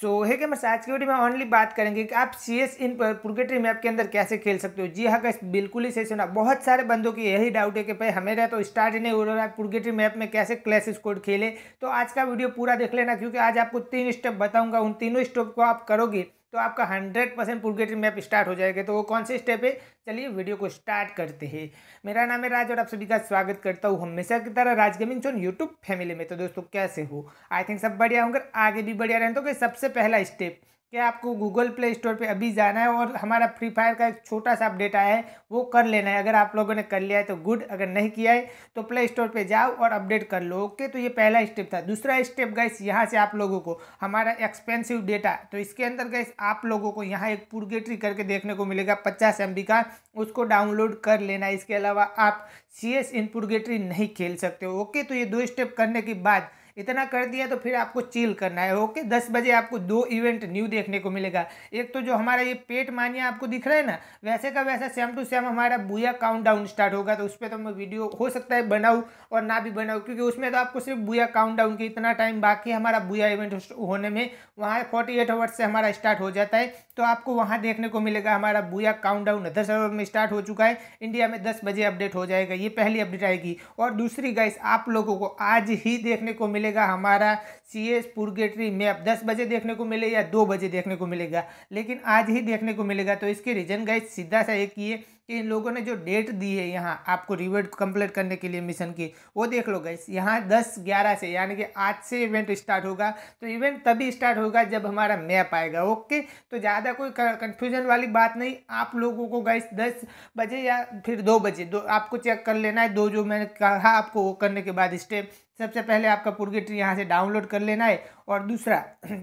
सो है कि मैं आज की वीडियो में ओनली बात करेंगे कि आप सी एस इन प्रोगेटरी मैप के अंदर कैसे खेल सकते हो जी हाँ का बिल्कुल ही सही सुना बहुत सारे बंदों की यही डाउट है कि भाई हमेरा तो स्टार्ट ही नहीं हो रहा है प्रोगेटरी मैप में कैसे क्लैश स्कोर खेले तो आज का वीडियो पूरा देख लेना क्योंकि आज आपको तीन स्टेप बताऊंगा उन तीनों स्टेप को आप करोगे तो आपका hundred percent purgatory map start हो जाएगा तो वो कौन से स्टेप है चलिए वीडियो को स्टार्ट करते हैं मेरा नाम है राज और आप सभी का स्वागत करता हूँ हमेशा की तरह Raj gaming zone YouTube family में तो दोस्तों कैसे हो आई थिंक सब बढ़िया होंगे आगे भी बढ़िया रहें तो सबसे पहला स्टेप कि आपको गूगल प्ले स्टोर पे अभी जाना है और हमारा फ्री फायर का एक छोटा सा अपडेट आया है वो कर लेना है अगर आप लोगों ने कर लिया है तो गुड अगर नहीं किया है तो प्ले स्टोर पे जाओ और अपडेट कर लो ओके तो ये पहला स्टेप था दूसरा स्टेप गैस यहाँ से आप लोगों को हमारा एक्सपेंसिव डेटा तो इसके अंदर गैस आप लोगों को यहाँ एक पुरगेटरी करके देखने को मिलेगा पचास एम का उसको डाउनलोड कर लेना इसके अलावा आप सी एस इन नहीं खेल सकते हो ओके तो ये दो स्टेप करने के बाद इतना कर दिया तो फिर आपको चील करना है ओके दस बजे आपको दो इवेंट न्यू देखने को मिलेगा एक तो जो हमारा ये पेट मानिया आपको दिख रहा है ना वैसे का वैसा सेम टू सेम हमारा बुया काउंटडाउन स्टार्ट होगा तो उस पर तो मैं वीडियो हो सकता है बनाऊँ और ना भी बनाऊँ क्योंकि उसमें तो आपको सिर्फ बुया काउंटडाउन की इतना टाइम बाकी हमारा बुया इवेंट होने में वहाँ फोर्टी एट आवर्स से हमारा स्टार्ट हो जाता है तो आपको वहाँ देखने को मिलेगा हमारा बुया काउंटडाउन दस आवर में स्टार्ट हो चुका है इंडिया में दस बजे अपडेट हो जाएगा ये पहली अपडेट आएगी और दूसरी गाइस आप लोगों को आज ही देखने को मिलेगा मिलेगा हमारा सी एस पुरगेटरी मैप दस बजे देखने को मिले या दो बजे देखने को मिलेगा लेकिन आज ही देखने को मिलेगा तो इसके रीजन गाइज सीधा सा एक है कि इन लोगों ने जो डेट दी है यहाँ आपको रिवर्ट कंप्लीट करने के लिए मिशन की वो देख लो गई यहाँ दस ग्यारह से यानी कि आज से इवेंट स्टार्ट होगा तो इवेंट तभी स्टार्ट होगा जब हमारा मैप आएगा ओके तो ज़्यादा कोई कन्फ्यूजन वाली बात नहीं आप लोगों को गई दस बजे या फिर दो बजे दो आपको चेक कर लेना है दो जो मैंने कहा आपको वो करने के बाद स्टेप सबसे पहले आपका पुरगेट यहाँ से डाउनलोड कर लेना है और दूसरा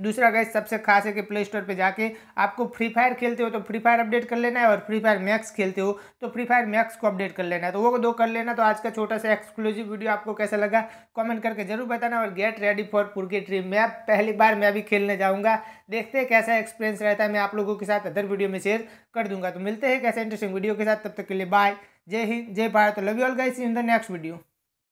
दूसरा गैस सबसे खास है कि प्ले स्टोर पर जाके आपको फ्री फायर खेलते हो तो फ्री फायर अपडेट कर लेना है और फ्री फायर मैक्स खेलते हो तो फ्री फायर मैक्स को अपडेट कर लेना है तो वो दो कर लेना तो आज का छोटा सा एक्सक्लूसिव वीडियो आपको कैसा लगा कमेंट करके जरूर बताना और गेट रेडी फॉर पुरके ट्रीम मैं पहली बार मैं भी खेलने जाऊँगा देखते हैं कैसा एक्सपीरियंस रहता है मैं आप लोगों के साथ अदर वीडियो में शेयर कर दूंगा तो मिलते हैं कैसे इंटरेस्टिंग वीडियो के साथ तब तक के लिए बाय जय हिंद जय Bharat love you all guys in the next video